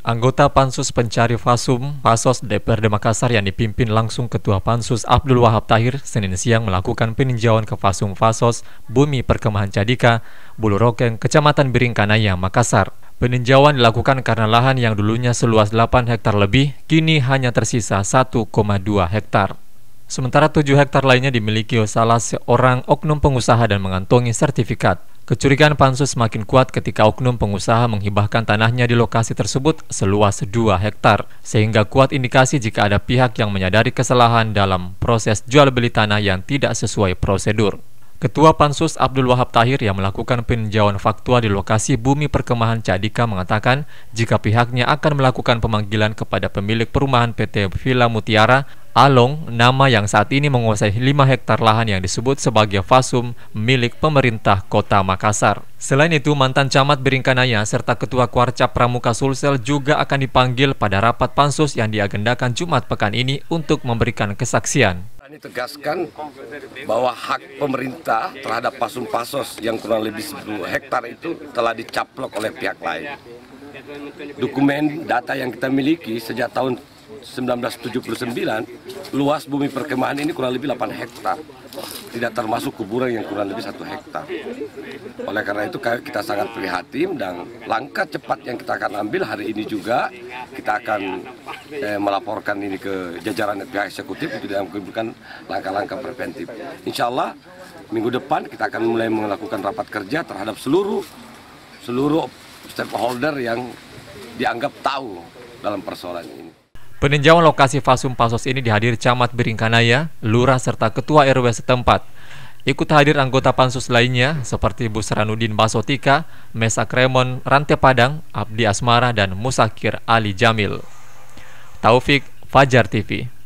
Anggota Pansus Pencari Fasum, Pasos DPRD Makassar yang dipimpin langsung Ketua Pansus Abdul Wahab Tahir, Senin siang melakukan peninjauan ke Fasum Fasos, Bumi Perkemahan Cadika, Bulurokeng, Kecamatan Biringkanaya, Makassar. Peninjauan dilakukan karena lahan yang dulunya seluas 8 hektar lebih, kini hanya tersisa 1,2 hektar. Sementara tujuh hektar lainnya dimiliki salah seorang oknum pengusaha dan mengantongi sertifikat. Kecurigaan Pansus semakin kuat ketika oknum pengusaha menghibahkan tanahnya di lokasi tersebut seluas dua hektar, sehingga kuat indikasi jika ada pihak yang menyadari kesalahan dalam proses jual beli tanah yang tidak sesuai prosedur. Ketua Pansus Abdul Wahab Tahir yang melakukan peninjauan faktual di lokasi bumi perkemahan Cadika mengatakan jika pihaknya akan melakukan pemanggilan kepada pemilik perumahan PT Villa Mutiara Along, nama yang saat ini menguasai 5 hektar lahan yang disebut sebagai Fasum milik pemerintah kota Makassar. Selain itu, mantan camat Beringkanaya serta ketua kuarca Pramuka Sulsel juga akan dipanggil pada rapat pansus yang diagendakan Jumat pekan ini untuk memberikan kesaksian. Kami tegaskan bahwa hak pemerintah terhadap pasum pasos yang kurang lebih 10 hektar itu telah dicaplok oleh pihak lain. Dokumen data yang kita miliki sejak tahun 1979 luas bumi perkemahan ini kurang lebih 8 hektar tidak termasuk kuburan yang kurang lebih satu hektar oleh karena itu kita sangat prihatin dan langkah cepat yang kita akan ambil hari ini juga kita akan eh, melaporkan ini ke jajaran pihak eksekutif untuk diambilkan langkah-langkah preventif insya Allah minggu depan kita akan mulai melakukan rapat kerja terhadap seluruh seluruh stakeholder yang dianggap tahu dalam persoalan ini. Peninjauan lokasi Fasum Pasos ini dihadiri Camat Beringkanaya, Lurah serta Ketua RW setempat. Ikut hadir anggota pansus lainnya seperti Bu Seranudin Basotika, Mesa Kremon Rante Padang, Abdi Asmara, dan Musakir Ali Jamil. Taufik Fajar TV